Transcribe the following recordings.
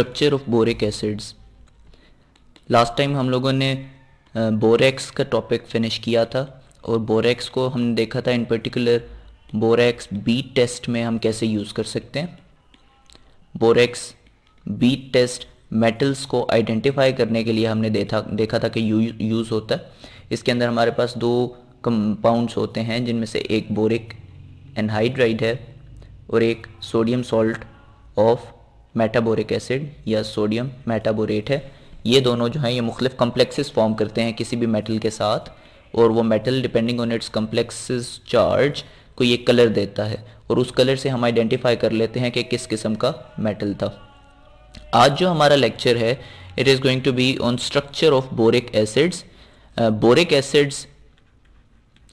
Structure of boric acids last time हम लोगों ने बोरेक्स का टॉपिक फिनिश किया था और बोरेक्स को हमने देखा था इन पर्टिकुलर बोरेक्स बी टेस्ट में हम कैसे यूज़ कर सकते हैं बोरेक्स बी टेस्ट मेटल्स को आइडेंटिफाई करने के लिए हमने देखा देखा था कि यू, यूज़ होता है इसके अंदर हमारे पास दो कंपाउंड्स होते हैं जिनमें से एक बोरिक एनहाइड्राइड है और एक sodium salt of metaboric acid या सोडियम मेटाबोरेट है ये दोनों जो हैं ये मुख्तफ कम्प्लेक्सेस फॉर्म करते हैं किसी भी मेटल के साथ और वो metal depending on its complexes charge को ये कलर देता है और उस कलर से हम आइडेंटिफाई कर लेते हैं कि किस किस्म का मेटल था आज जो हमारा लेक्चर है it is going to be on structure of boric acids boric acids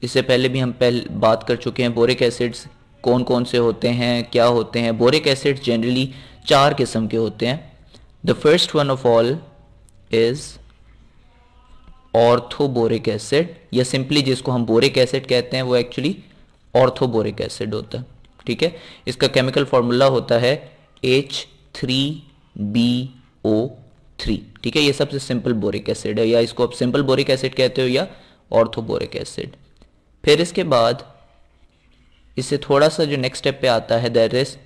इससे पहले भी हम पहले बात कर चुके हैं बोरिक एसिड्स कौन कौन से होते हैं क्या होते हैं बोरिक एसिड जनरली चार किस्म के होते हैं the first one of all is orthoboric acid या सिंपली जिसको हम बोरिक एसिड कहते हैं वो एक्चुअली ऑर्थोबोरिक एसिड होता है ठीक है इसका केमिकल फॉर्मूला होता है H three B O three ठीक है ये सबसे सिंपल बोरिक एसिड है या इसको आप सिंपल बोरिक एसिड कहते हो या ऑर्थोबोरिक एसिड फिर इसके बाद इससे थोड़ा सा जो नेक्स्ट स्टेप पे आता है that is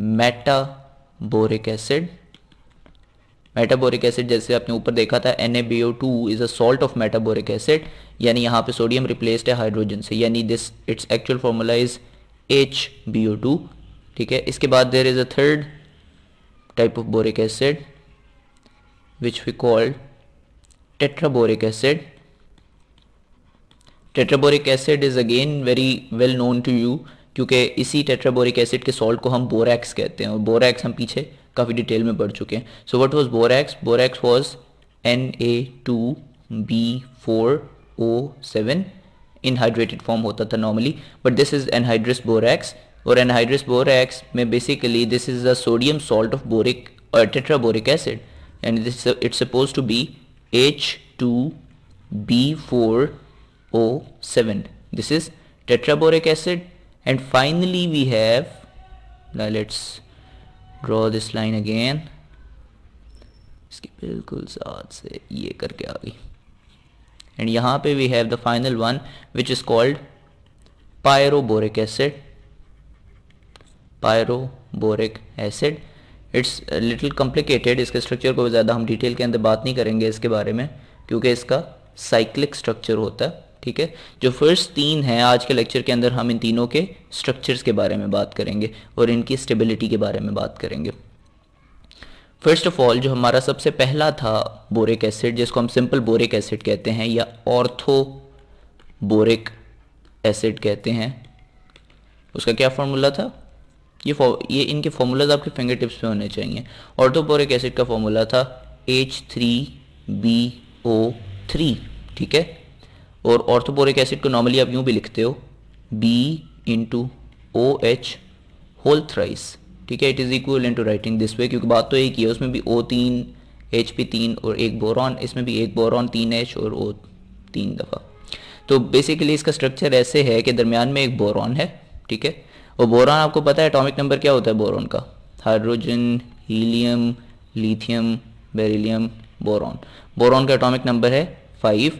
metaboric acid metaboric acid जैसे आपने ऊपर देखा था N A B O two is a salt of metaboric acid यानी यहां पे सोडियम रिप्लेस्ड है हाइड्रोजन से यानी this its actual formula is two ठीक है इसके बाद there is a third type of boric acid which we called tetraboric acid tetraboric acid is again very well known to you क्योंकि इसी टेट्राबोरिक acid के सॉल्ट को हम बोरैक्स कहते हैं और बोरैक्स हम पीछे काफ़ी डिटेल में पढ़ चुके हैं so what was borax borax was N A two B four O seven in hydrated form होता था normally but this is anhydrous borax और एनहाइड्रस बोरैक्स में basically this is a sodium salt of boric और tetraboric acid and this its suppose to be H two B four O seven this is tetraboric acid and finally we have now let's draw this line again इसके बिल्कुल साथ से ये करके आ गई and यहाँ पे we have the final one which is called pyroboric acid pyroboric acid its little complicated इसके स्ट्रक्चर को ज़्यादा हम डिटेल के अंदर बात नहीं करेंगे इसके बारे में क्योंकि इसका साइक्लिक स्ट्रक्चर होता है ठीक है जो फर्स्ट तीन हैं आज के लेक्चर के अंदर हम इन तीनों के स्ट्रक्चर्स के बारे में बात करेंगे और इनकी स्टेबिलिटी के बारे में बात करेंगे फर्स्ट ऑफ ऑल जो हमारा सबसे पहला था बोरिक एसिड जिसको हम सिंपल बोरिक एसिड कहते हैं या ऑर्थो बोरिक एसिड कहते हैं उसका क्या फॉर्मूला था ये ये इनके फॉर्मूलाज आपके फिंगर टिप्स पे होने चाहिए ऑर्थोबोरिक एसिड का फॉर्मूला था H three B O three ठीक है और ऑर्थोबोरिक एसिड को नॉर्मली आप यूं भी लिखते हो B into O H whole thrice ठीक है it is equal to writing this way क्योंकि बात तो एक ही है उसमें भी ओ तीन एच पी तीन और एक बोरॉन इसमें भी एक बोरॉन तीन एच और ओ तीन दफ़ा तो बेसिकली इसका स्ट्रक्चर ऐसे है कि दरमियान में एक बोरॉन है ठीक है और बोरॉन आपको पता है एटॉमिक नंबर क्या होता है बोरॉन का hydrogen helium lithium beryllium boron boron का एटॉमिक नंबर है फाइव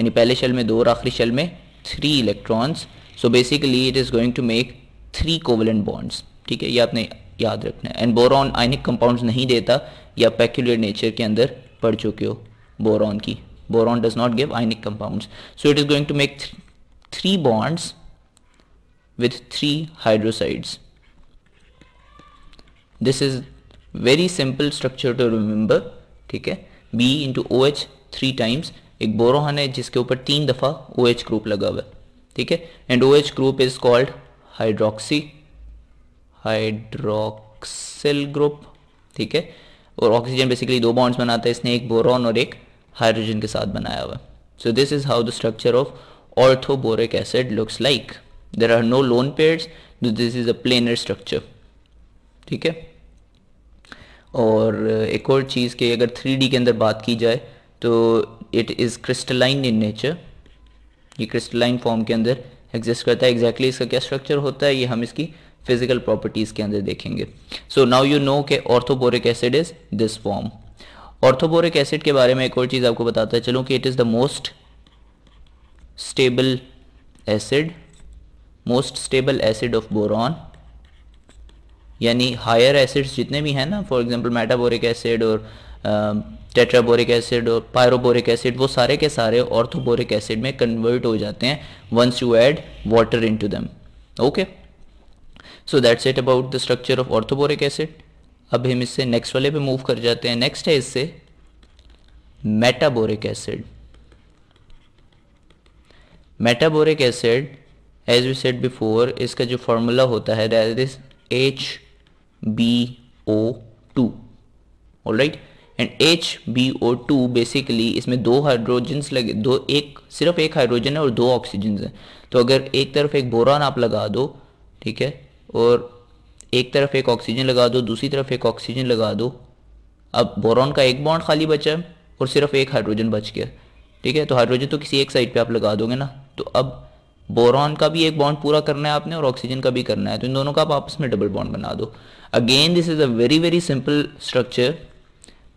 यानी पहले शेल में दो और आखिरी शेल में three electrons so basically it is going to make three covalent bonds ठीक है ये आपने याद रखना है एंड बोरॉन आइनिक कंपाउंड्स नहीं देता या पैक्यूलर नेचर के अंदर पढ़ चुके हो बोरॉन की boron does not give ionic compounds so it is going to make three bonds with three hydroxides this is very simple structure to remember ठीक है B into O H three times एक boron है जिसके ऊपर तीन दफ़ा ओ OH group लगा हुआ है ठीक है and O OH group is called hydroxy hydroxyl group ठीक है और ऑक्सीजन बेसिकली दो बॉन्ड्स बनाता है इसने एक बोरोन और एक हाइड्रोजन के साथ बनाया हुआ so this is how the structure of orthoboric acid looks like there are no lone pairs this is a planar structure ठीक है और एक और चीज़ के अगर थ्री के अंदर बात की जाए तो it is crystalline in nature ये क्रिस्टलाइन फॉर्म के अंदर एग्जिस्ट करता है एग्जैक्टली exactly इसका क्या स्ट्रक्चर होता है ये हम इसकी फिजिकल प्रॉपर्टीज़ के अंदर देखेंगे सो नाउ यू नो के orthoboric acid is this form orthoboric acid के बारे में एक और चीज़ आपको बताता है चलूँ कि it is the most stable acid most stable acid of boron यानी हायर एसिड्स जितने भी हैं ना फॉर एग्जांपल मेटाबोरिक एसिड और टेट्राबोरिक एसिड और पायरोबोरिक एसिड वो सारे के सारे ऑर्थोबोरिक एसिड में कन्वर्ट हो जाते हैं once you add water into them okay so that's it about the structure of orthoboric acid अब हम इससे नेक्स्ट वाले पे मूव कर जाते हैं नेक्स्ट है इससे metaboric acid metaboric acid as we said before इसका जो फॉर्मूला होता है that is H B O two all right and H B O two basically इसमें दो हाइड्रोजन्स लगे दो एक सिर्फ एक हाइड्रोजन है और दो ऑक्सीजन है तो अगर एक तरफ एक बोरान आप लगा दो ठीक है और एक तरफ एक ऑक्सीजन लगा दो दूसरी तरफ एक ऑक्सीजन लगा दो अब बोरॉन का एक बॉन्ड खाली बचा है और सिर्फ एक हाइड्रोजन बच गया ठीक है तो हाइड्रोजन तो किसी एक साइड पे आप लगा दोगे ना तो अब बोरॉन का भी एक बॉन्ड पूरा करना है आपने और ऑक्सीजन का भी करना है तो इन दोनों का आप आपस में डबल बॉन्ड बना दो again this is a very very simple structure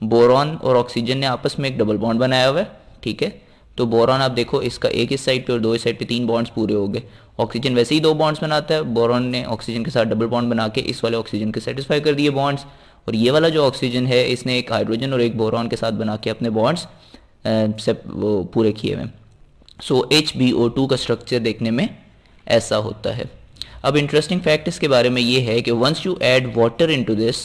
boron और ऑक्सीजन ने आपस में एक डबल बॉन्ड बनाया हुआ है ठीक है तो बोरॉन आप देखो इसका एक इस साइड पे और दो इस साइड पे तीन बॉन्ड्स पूरे हो गए ऑक्सीजन वैसे ही दो बॉन्ड्स बनाता है बोरॉन ने ऑक्सीजन के साथ डबल बॉन्ड बना के इस वाले ऑक्सीजन के सेटिस्फाई कर दिए बॉन्ड्स और ये वाला जो ऑक्सीजन है इसने एक हाइड्रोजन और एक बोरॉन के साथ बना के अपने बॉन्ड्स से पूरे किए हुए so H B O two का स्ट्रक्चर देखने में ऐसा होता है अब इंटरेस्टिंग फैक्ट इसके बारे में ये है कि once you add water to this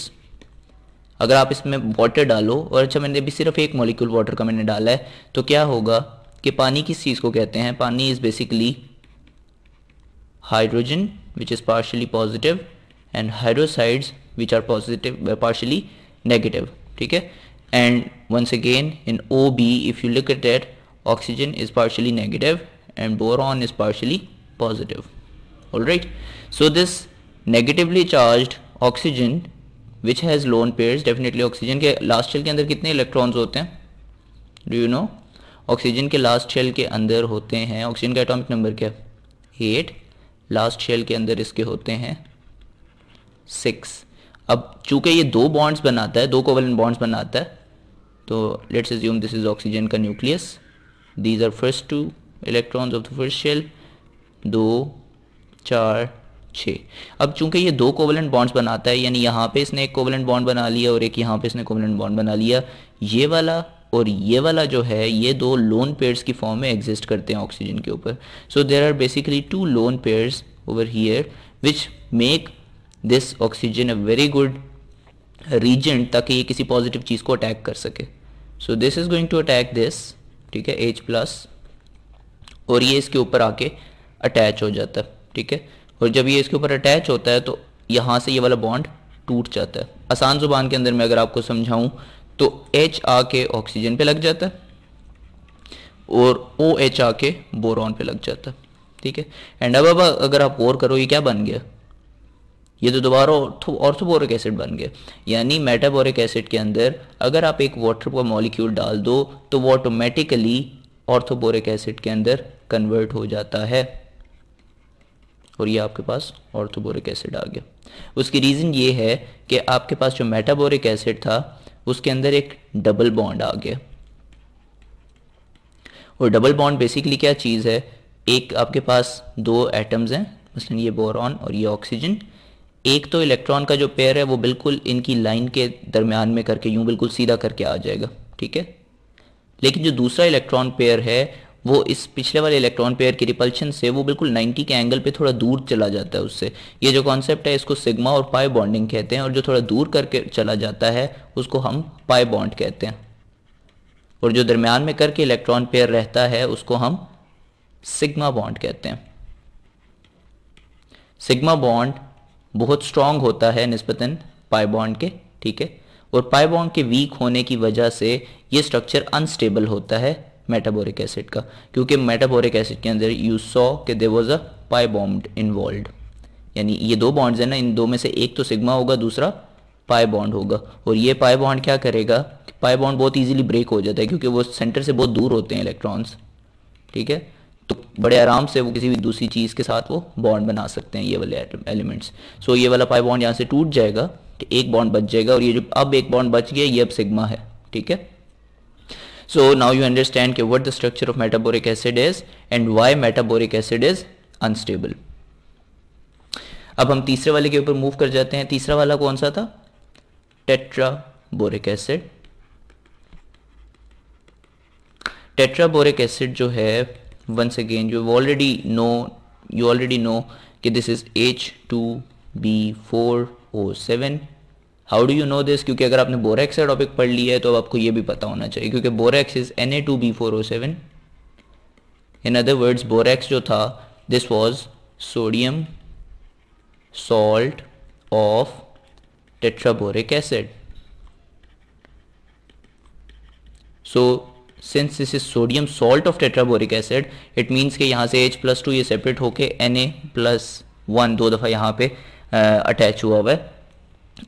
अगर आप इसमें वाटर डालो और अच्छा मैंने अभी सिर्फ एक मॉलिक्यूल वाटर का मैंने डाला है तो क्या होगा कि पानी किस चीज़ को कहते हैं पानी is basically hydrogen which is partially positive and hydroxides which are positive partially negative ठीक है and once again in O B if you look that oxygen is partially negative and boron is partially positive all right so this negatively charge oxygen which has lone pairs definitely oxygen के last shell के अंदर कितने electrons होते हैं do you know oxygen के last shell के अंदर होते हैं ऑक्सीजन का एटॉमिक नंबर क्या एट लास्ट शेल के अंदर इसके होते हैं सिक्स अब चूंकि ये दो बॉन्ड्स बनाता है दो कोवलन बॉन्ड्स बनाता है तो let's assume this is oxygen का nucleus these are first two electrons of the first shell दो चार छः अब चूंकि ये दो कोवलेंट बॉन्ड्स बनाता है यानी यहाँ पे इसने एक कोवलेंट बॉन्ड बना लिया और एक यहाँ पे इसने कोवलेंट बॉन्ड बना लिया ये वाला और ये वाला जो है ये दो लोन पेयर्स की फॉर्म में एग्जिस्ट करते हैं ऑक्सीजन के ऊपर so there are basically two lone pairs over here which make this oxygen a very good reason ताकि ये किसी पॉजिटिव चीज़ को अटैक कर सके so this is going to attack this ठीक है एच प्लस और ये इसके ऊपर आके अटैच हो जाता है ठीक है और जब ये इसके ऊपर अटैच होता है तो यहाँ से ये वाला बॉन्ड टूट जाता है आसान जुबान के अंदर मैं अगर आपको समझाऊं तो एच आके ऑक्सीजन पे लग जाता है और ओ एच आ के बोरॉन पे लग जाता है ठीक है एंड अब अब अगर आप गौर करो ये क्या बन गया ये तो दोबारा ऑर्थोबोरिक एसिड बन गया यानी मेटाबोरिक एसिड के अंदर अगर आप एक वाटर का मॉलिक्यूल डाल दो तो वो ऑटोमेटिकली ऑर्थोबोरिक एसिड के अंदर कन्वर्ट हो जाता है और ये आपके पास ऑर्थोबोरिक एसिड आ गया उसकी रीज़न ये है कि आपके पास जो मेटाबोरिक एसिड था उसके अंदर एक डबल बॉन्ड आ गया और डबल बॉन्ड बेसिकली क्या चीज़ है एक आपके पास दो एटम्स हैं मसलन ये बोरॉन और ये ऑक्सीजन एक तो इलेक्ट्रॉन का जो पेयर है वो बिल्कुल इनकी लाइन के दरमियान में करके यूं बिल्कुल सीधा करके आ जाएगा ठीक है लेकिन जो दूसरा इलेक्ट्रॉन पेयर है वो इस पिछले वाले इलेक्ट्रॉन पेयर की रिपल्शन से वो बिल्कुल 90 के एंगल पे थोड़ा दूर चला जाता है उससे ये जो कॉन्सेप्ट है इसको सिग्मा और पाई बॉन्डिंग कहते हैं और जो थोड़ा दूर करके चला जाता है उसको हम पाई बॉन्ड कहते हैं और जो दरम्यान में करके इलेक्ट्रॉन पेयर रहता है उसको हम सिग्मा बॉन्ड कहते हैं सिग्मा बॉन्ड बहुत स्ट्रांग होता है नस्बतन पाई बॉन्ड के ठीक है और पाई बॉन्ड के वीक होने की वजह से ये स्ट्रक्चर अनस्टेबल होता है मेटाबोरिक एसिड का क्योंकि मेटाबोरिक एसिड के अंदर यू सो के there was a pi bond involve यानी ये दो बॉन्ड्स हैं ना इन दो में से एक तो सिग्मा होगा दूसरा पाई बॉन्ड होगा और ये पाई बॉन्ड क्या करेगा पाई बॉन्ड बहुत इजीली ब्रेक हो जाता है क्योंकि वो सेंटर से बहुत दूर होते हैं इलेक्ट्रॉन्स ठीक है तो बड़े आराम से वो किसी भी दूसरी चीज़ के साथ वो बॉन्ड बना सकते हैं ये वाले एलिमेंट्स सो ये वाला पाई बॉन्ड यहाँ से टूट जाएगा तो एक बॉन्ड बच जाएगा और ये जो अब एक बॉन्ड बच गया ये अब सिग्मा है ठीक है So now you understand ke what the structure of metabolic acid is and why metabolic acid is unstable. अब हम तीसरे वाले के ऊपर मूव कर जाते हैं तीसरा वाला कौन सा था tetra boric acid tetra boric acid जो है once again you already know you already know कि this is H two B four O seven how do you know this क्योंकि अगर आपने बोरेक्स का टॉपिक पढ़ लिया है तो आपको ये भी पता होना चाहिए क्योंकि borax is N A two B four O seven in other words borax जो था this was sodium salt of tetraboric acid so since this is sodium salt of tetraboric acid it means कि यहाँ से H plus two ये separate होके N A plus one दो दफ़ा यहाँ पे अटैच uh, हुआ हुआ है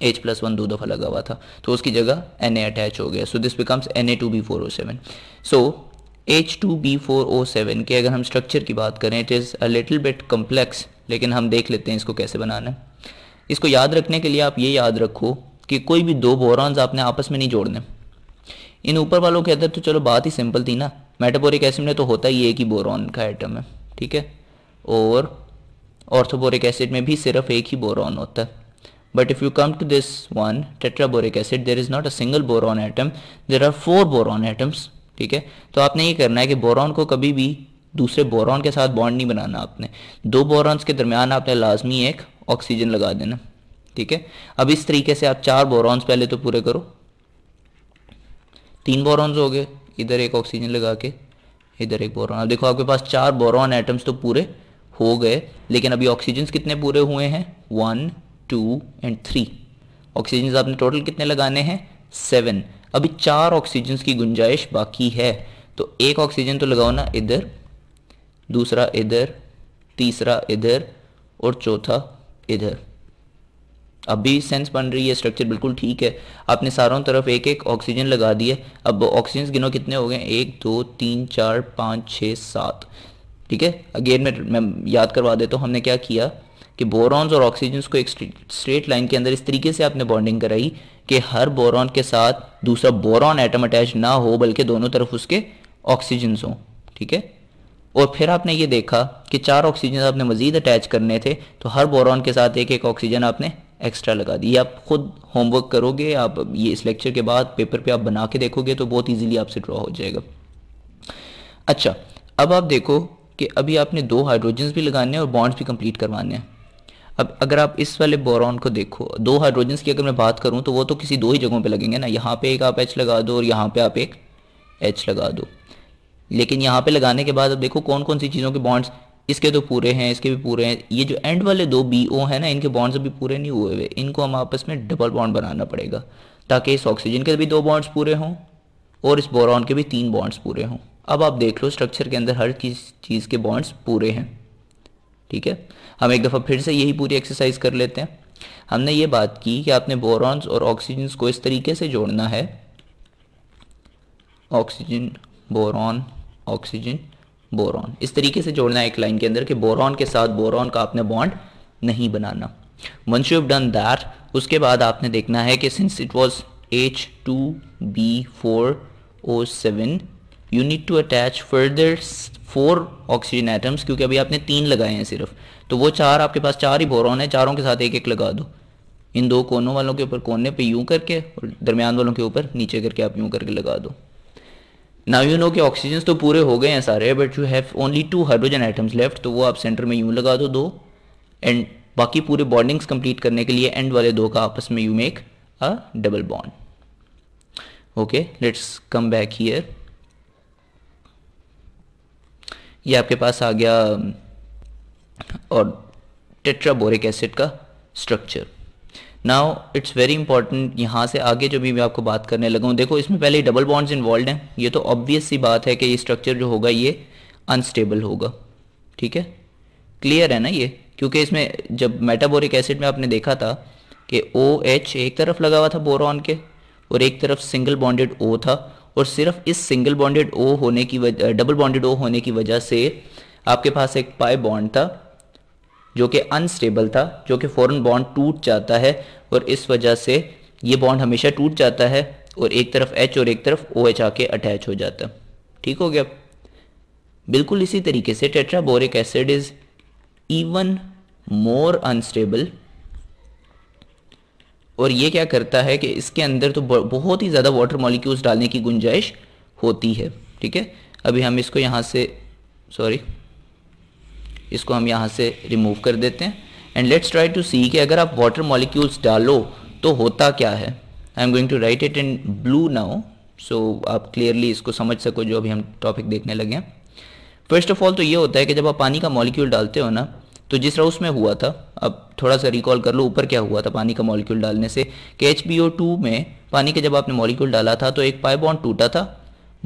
एच प्लस वन दो दफ़ा लगा हुआ था तो उसकी जगह एन ए अटैच हो गया so this becomes N A two B four O seven so H two B four O seven के अगर हम स्ट्रक्चर की बात करें it is a little bit complex लेकिन हम देख लेते हैं इसको कैसे बनाना है इसको याद रखने के लिए आप ये याद रखो कि कोई भी दो बोरॉन्स आपने आपस में नहीं जोड़ने इन ऊपर वालों के अंदर तो चलो बात ही सिंपल थी ना मेटाबोरिक एसिड में तो होता ही एक ही बोरॉन का आइटम है ठीक है और ऑर्थोबोरिक एसिड में भी सिर्फ एक ही बोरॉन होता है But if you come to this one tetraboric acid, there is not a single boron atom. There are four boron atoms. ठीक है तो आपने ये करना है कि बोरॉन को कभी भी दूसरे बोरॉन के साथ बॉन्ड नहीं बनाना आपने दो बोरॉन्स के दरमियान आपने लाजमी एक ऑक्सीजन लगा देना ठीक है अब इस तरीके से आप चार बोरॉन्स पहले तो पूरे करो तीन बोरॉन्स हो गए इधर एक ऑक्सीजन लगा के इधर एक बोरॉन अब देखो आपके पास चार बोरॉन एटम्स तो पूरे हो गए लेकिन अभी ऑक्सीजन कितने पूरे हुए हैं one two and three oxygen आपने टोटल कितने लगाने हैं सेवन अभी चार ऑक्सीजन की गुंजाइश बाकी है तो एक ऑक्सीजन तो लगाओ ना इधर दूसरा इधर तीसरा इधर और चौथा इधर अभी सेंस बन रही है स्ट्रक्चर बिल्कुल ठीक है आपने सारों तरफ एक एक ऑक्सीजन लगा दिया अब ऑक्सीजन गिनो कितने हो गए एक दो तीन चार पाँच छ सात ठीक है अगेन मैं, मैं याद करवा देता तो हूँ हमने क्या किया कि बोरॉन्स और ऑक्सीजन को एक स्ट्रेट लाइन के अंदर इस तरीके से आपने बॉन्डिंग कराई कि हर बोरॉन के साथ दूसरा बोरॉन एटम अटैच ना हो बल्कि दोनों तरफ उसके ऑक्सीजन हों ठीक है और फिर आपने ये देखा कि चार ऑक्सीजन आपने मज़ीद अटैच करने थे तो हर बोरॉन के साथ एक एक ऑक्सीजन आपने एक्स्ट्रा लगा दी आप खुद होमवर्क करोगे आप ये इस लेक्चर के बाद पेपर पे आप बना के देखोगे तो बहुत इजीली आपसे ड्रॉ हो जाएगा अच्छा अब आप देखो कि अभी आपने दो हाइड्रोजन्स भी लगाने हैं और बॉन्ड्स भी कंप्लीट करवाने हैं अब अगर आप इस वाले बोरॉन को देखो दो हाइड्रोजन की अगर मैं बात करूँ तो वो तो किसी दो ही जगहों पर लगेंगे ना यहाँ पे एक आप एच लगा दो और यहाँ पे आप एक एच लगा दो लेकिन यहाँ पे लगाने के बाद अब देखो कौन कौन सी चीज़ों के बॉन्ड्स इसके तो पूरे हैं इसके भी पूरे हैं ये जो एंड वाले दो बी ओ हैं ना इनके बॉन्ड्स अभी पूरे नहीं हुए हुए इनको हम आपस में डबल बॉन्ड बनाना पड़ेगा ताकि इस ऑक्सीजन के भी दो बॉन्ड्स पूरे हों और इस बोरॉन के भी तीन बॉन्ड्स पूरे हों अब आप देख लो स्ट्रक्चर के अंदर हर चीज़ चीज़ के बॉन्ड्स पूरे हैं ठीक है हम एक दफ़ा फिर से यही पूरी एक्सरसाइज कर लेते हैं हमने ये बात की कि आपने बोरॉन्स और ऑक्सीजन को इस तरीके से जोड़ना है ऑक्सीजन बोरॉन ऑक्सीजन बोरॉन इस तरीके से जोड़ना है एक लाइन के अंदर कि बोरॉन के साथ बोरॉन का आपने बॉन्ड नहीं बनाना वंस यू डन दैट उसके बाद आपने देखना है कि since it was H two B four O seven you need to attach further four oxygen atoms क्योंकि अभी आपने तीन लगाए हैं सिर्फ तो वो चार आपके पास चार ही बोरॉन है चारों के साथ एक एक लगा दो इन दो कोनों वालों के ऊपर कोने पे यूं करके और दरमियान वालों के ऊपर नीचे करके आप यूं करके लगा दो नाउ यू नो के ऑक्सीजन तो पूरे हो गए हैं सारे but you have only two hydrogen items left तो वो आप सेंटर में यूं लगा दो दो एंड बाकी पूरे बॉन्डिंग्स कंप्लीट करने के लिए एंड वाले दो का आपस में you make a double bond okay let's come back here ये आपके पास आ गया और टेट्राबोरिक एसिड का structure now it's very important यहाँ से आगे जो भी मैं आपको बात करने लगा हूँ देखो इसमें पहले डबल बॉन्ड्स इन्वॉल्व हैं ये तो ऑब्वियस सी बात है कि ये स्ट्रक्चर जो होगा ये अनस्टेबल होगा ठीक है क्लियर है ना ये क्योंकि इसमें जब मेटाबोरिक एसिड में आपने देखा था कि ओ OH एच एक तरफ लगा हुआ था बोरॉन के और एक तरफ सिंगल बॉन्डेड ओ था और सिर्फ इस सिंगल बॉन्डेड ओ होने की वजह डबल बॉन्डेड ओ होने की वजह से आपके पास एक पाई बॉन्ड था जो कि अनस्टेबल था जो कि फॉरन बॉन्ड टूट जाता है और इस वजह से ये बॉन्ड हमेशा टूट जाता है और एक तरफ एच और एक तरफ ओ एच आके अटैच हो जाता ठीक हो गया बिल्कुल इसी तरीके से tetraboric acid is even more unstable और ये क्या करता है कि इसके अंदर तो बहुत ही ज़्यादा वाटर मॉलिक्यूल्स डालने की गुंजाइश होती है ठीक है अभी हम इसको यहाँ से सॉरी इसको हम यहाँ से रिमूव कर देते हैं and let's try to see कि अगर आप वाटर मॉलिक्यूल्स डालो तो होता क्या है I am going to write it in blue now so आप क्लियरली इसको समझ सको जो अभी हम टॉपिक देखने लगे हैं फर्स्ट ऑफ ऑल तो ये होता है कि जब आप पानी का मॉलिक्यूल डालते हो ना तो जिस राउस में हुआ था अब थोड़ा सा रिकॉल कर लो ऊपर क्या हुआ था पानी का मॉलिक्यूल डालने से कि एच में पानी का जब आपने मॉलिक्यूल डाला था तो एक पाइबॉन टूटा था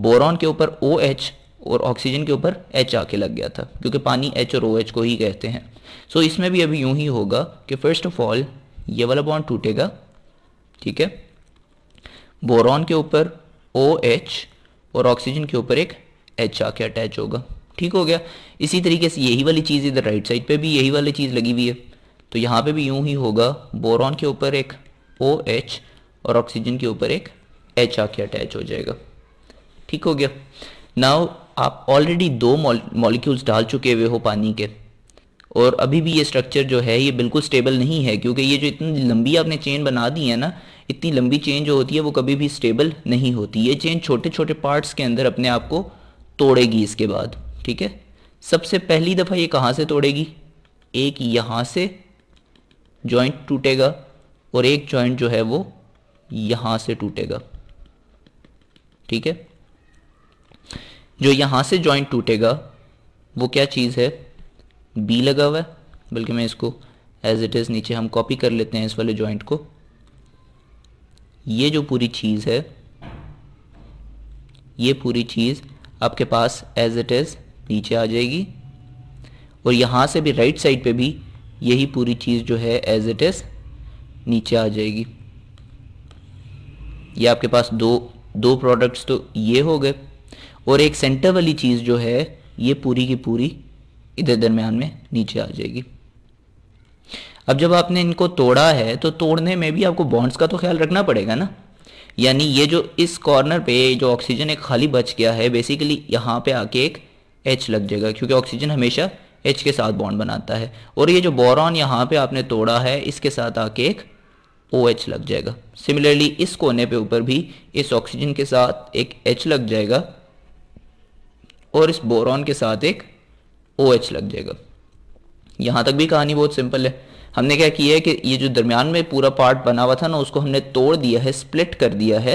बोरॉन के ऊपर ओ OH और ऑक्सीजन के ऊपर एच आके लग गया था क्योंकि पानी एच और ओ OH को ही कहते हैं सो so, इसमें भी अभी यूं ही होगा कि फर्स्ट ऑफ ऑल ये वाला बॉन्ड टूटेगा ठीक है बोरॉन के ऊपर ओ OH और ऑक्सीजन के ऊपर एक एच आके अटैच होगा ठीक हो गया इसी तरीके से यही वाली चीज़ इधर राइट साइड पे भी यही वाली चीज़ लगी हुई है तो यहाँ पे भी यूं ही होगा बोरॉन के ऊपर एक ओ एच और ऑक्सीजन के ऊपर एक एच आके अटैच हो जाएगा ठीक हो गया नाउ आप ऑलरेडी दो मॉलिक्यूल्स डाल चुके हुए हो पानी के और अभी भी ये स्ट्रक्चर जो है ये बिल्कुल स्टेबल नहीं है क्योंकि ये जो इतनी लंबी आपने चेन बना दी है ना इतनी लंबी चेन जो होती है वो कभी भी स्टेबल नहीं होती ये चेन छोटे छोटे पार्ट्स के अंदर अपने आप को तोड़ेगी इसके बाद ठीक है सबसे पहली दफ़ा ये कहां से तोड़ेगी एक यहां से जॉइंट टूटेगा और एक जॉइंट जो है वो यहां से टूटेगा ठीक है जो यहां से जॉइंट टूटेगा वो क्या चीज़ है बी लगा हुआ है बल्कि मैं इसको एज इट इज़ नीचे हम कॉपी कर लेते हैं इस वाले जॉइंट को ये जो पूरी चीज़ है ये पूरी चीज़ आपके पास एज इट इज़ नीचे आ जाएगी और यहाँ से भी राइट साइड पे भी यही पूरी चीज़ जो है एज इट इज़ नीचे आ जाएगी ये आपके पास दो दो प्रोडक्ट्स तो ये हो गए और एक सेंटर वाली चीज़ जो है ये पूरी की पूरी इधर दरम्यान में नीचे आ जाएगी अब जब आपने इनको तोड़ा है तो तोड़ने में भी आपको बॉन्ड्स का तो ख्याल रखना पड़ेगा ना यानी ये जो इस कॉर्नर पे जो ऑक्सीजन एक खाली बच गया है बेसिकली यहाँ पे आके एक एच लग जाएगा क्योंकि ऑक्सीजन हमेशा एच के साथ बॉन्ड बनाता है और ये जो बोरॉन यहाँ पे आपने तोड़ा है इसके साथ आके एक ओ OH एच लग जाएगा सिमिलरली इस कोने पे ऊपर भी इस ऑक्सीजन के साथ एक एच लग जाएगा और इस बोरॉन के साथ एक ओ OH एच लग जाएगा यहाँ तक भी कहानी बहुत सिंपल है हमने क्या किया है कि ये जो दरमियान में पूरा पार्ट बना हुआ था ना उसको हमने तोड़ दिया है स्प्लिट कर दिया है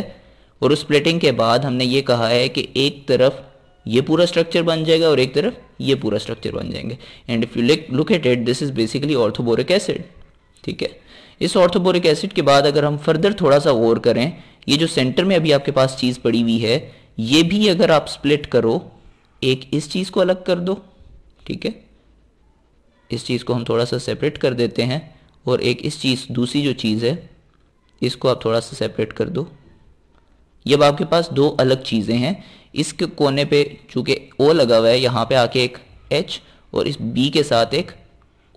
और उस स्प्लिटिंग के बाद हमने ये कहा है कि एक तरफ ये पूरा स्ट्रक्चर बन जाएगा और एक तरफ ये पूरा स्ट्रक्चर बन जाएंगे and if you look at it this is basically orthoboric acid ठीक है इस ऑर्थोबोरिक एसिड के बाद अगर हम फर्दर थोड़ा सा गौर करें ये जो सेंटर में अभी आपके पास चीज़ पड़ी हुई है ये भी अगर आप स्प्लिट करो एक इस चीज़ को अलग कर दो ठीक है इस चीज़ को हम थोड़ा सा सेपरेट कर देते हैं और एक इस चीज़ दूसरी जो चीज़ है इसको आप थोड़ा सा सेपरेट कर दो ये अब आपके पास दो अलग चीज़ें हैं इसके कोने पे चूंकि ओ लगा हुआ है यहाँ पे आके एक एच और इस बी के साथ एक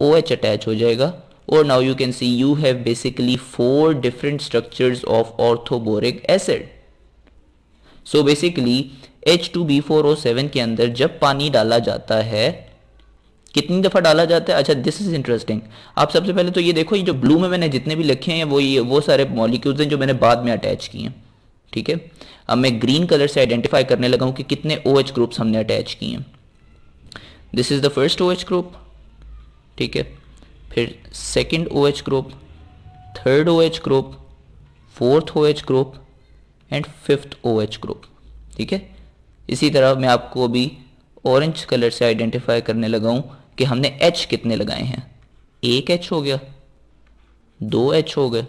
ओ एच अटैच हो जाएगा और now you can see you have basically four different structures of orthoboric acid so basically H two B four O seven के अंदर जब पानी डाला जाता है कितनी दफ़ा डाला जाता है अच्छा दिस इज़ इंटरेस्टिंग आप सबसे पहले तो ये देखो ये जो ब्लू में मैंने जितने भी लिखे हैं वो ये वो सारे मॉलिक्यूल्स हैं जो मैंने बाद में अटैच किए हैं ठीक है अब मैं ग्रीन कलर से आइडेंटिफाई करने लगा हूं कि कितने ओ एच ग्रुप्स हमने अटैच किए हैं this is the first O H group ठीक है फिर second O H group third O H group fourth O H group and fifth O H group ठीक है इसी तरह मैं आपको अभी ऑरेंज कलर से आइडेंटिफाई करने लगा हूं कि हमने एच कितने लगाए हैं एक एच हो गया दो एच हो गए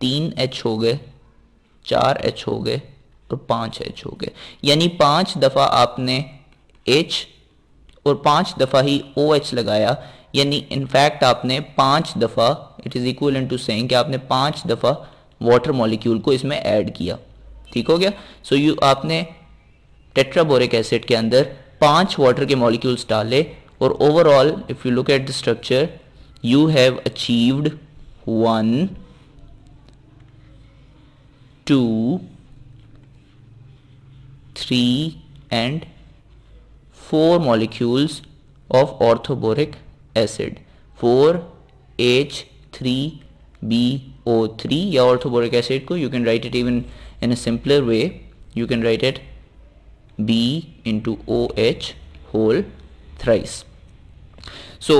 तीन एच हो गए चार एच हो गए और पाँच एच हो गए यानी पाँच दफ़ा आपने एच और पाँच दफ़ा ही ओ एच लगाया यानी इनफैक्ट आपने पाँच दफ़ा it is equal to saying कि आपने पाँच दफ़ा वाटर मॉलिक्यूल को इसमें ऐड किया ठीक हो गया सो so यू आपने टेट्राबोरिक एसिड के अंदर पांच वाटर के मॉलिक्यूल्स डाले और overall if you look at the structure you have achieved one 2, 3 and 4 molecules of orthoboric acid 4H3BO3 या orthoboric acid को you can write it even in a simpler way you can write it B into OH whole thrice so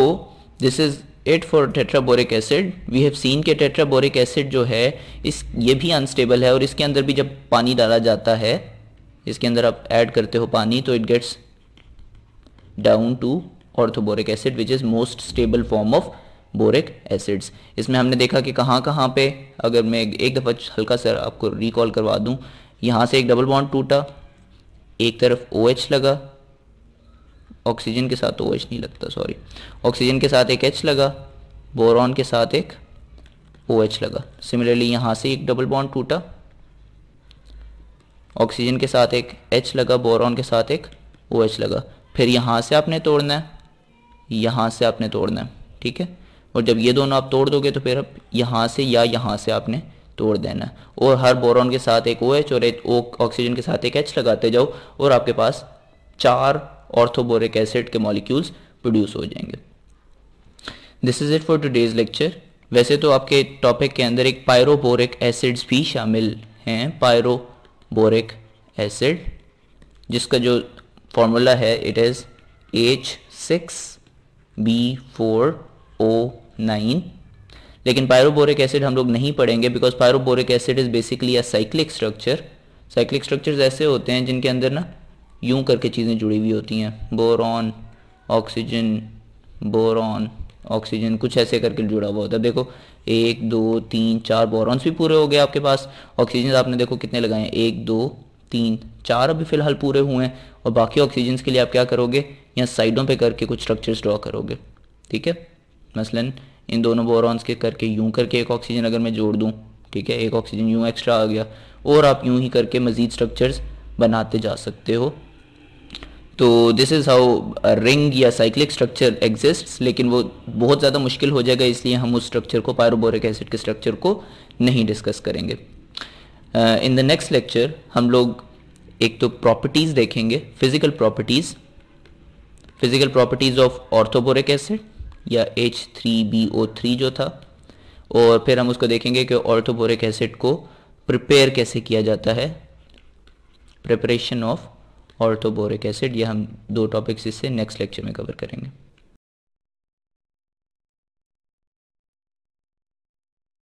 this is it for tetraboric acid we have seen के tetraboric acid जो है इस ये भी unstable है और इसके अंदर भी जब पानी डाला जाता है इसके अंदर आप ऐड करते हो पानी तो it gets down to orthoboric acid which is most stable form of boric acids इसमें हमने देखा कि कहाँ कहाँ पे अगर मैं एक दफ़ा हल्का सा आपको रिकॉल करवा दूँ यहाँ से एक डबल बॉन्ड टूटा एक तरफ ओ OH लगा ऑक्सीजन के साथ ओ एच नहीं लगता सॉरी ऑक्सीजन के साथ एक एच लगा बोरॉन के साथ एक ओ लगा सिमिलरली यहाँ से एक डबल बॉन्ड टूटा ऑक्सीजन के साथ एक एच लगा बोरॉन के साथ एक ओ लगा फिर यहाँ से आपने तोड़ना है यहाँ से आपने तोड़ना है ठीक है और जब ये दोनों आप तोड़ दोगे तो फिर आप यहाँ से या यहाँ से आपने तोड़ देना है और हर बोरॉन के साथ एक ओ OH एच और एक ऑक्सीजन के साथ एक एच लगाते जाओ और आपके पास चार ऑर्थोबोरिक एसिड के मॉलिक्यूल्स प्रोड्यूस हो जाएंगे this is it for today's lecture वैसे तो आपके टॉपिक के अंदर एक पायरोबोरिक एसिड्स भी शामिल हैं पायरोबोरिक एसिड जिसका जो फॉर्मूला है it is H six B four O nine लेकिन पायरोबोरिक एसिड हम लोग नहीं पढ़ेंगे because pyroboric acid is basically a cyclic structure cyclic structures ऐसे होते हैं जिनके अंदर ना यूं करके चीज़ें जुड़ी हुई होती हैं बोरॉन ऑक्सीजन बोरॉन ऑक्सीजन कुछ ऐसे करके जुड़ा हुआ होता है देखो एक दो तीन चार बोरॉन्स भी पूरे हो गए आपके पास ऑक्सीजन आपने देखो कितने लगाए हैं एक दो तीन चार अभी फ़िलहाल पूरे हुए हैं और बाकी ऑक्सीजन के लिए आप क्या करोगे या साइडों पे करके कुछ स्ट्रक्चर्स ड्रॉ करोगे ठीक है मसलन इन दोनों बोरॉन्स के करके यूं करके एक ऑक्सीजन अगर मैं जोड़ दूँ ठीक है एक ऑक्सीजन यूँ एक्स्ट्रा आ गया और आप यूं ही करके मज़ीद स्ट्रक्चर्स बनाते जा सकते हो तो दिस इज़ हाउ रिंग या साइक्लिक स्ट्रक्चर एग्जिस्ट लेकिन वो बहुत ज़्यादा मुश्किल हो जाएगा इसलिए हम उस स्ट्रक्चर को पायरोबोरिक एसिड के स्ट्रक्चर को नहीं डिस्कस करेंगे इन द नेक्स्ट लेक्चर हम लोग एक तो प्रॉपर्टीज़ देखेंगे physical properties physical properties of orthoboric acid या H three B O three जो था और फिर हम उसको देखेंगे कि ऑर्थोबोरिक एसिड को प्रिपेयर कैसे किया जाता है प्रिपरेशन ऑफ ऑर्थोबोरिक तो एसिड ये हम दो टॉपिक्स इससे नेक्स्ट लेक्चर में कवर करेंगे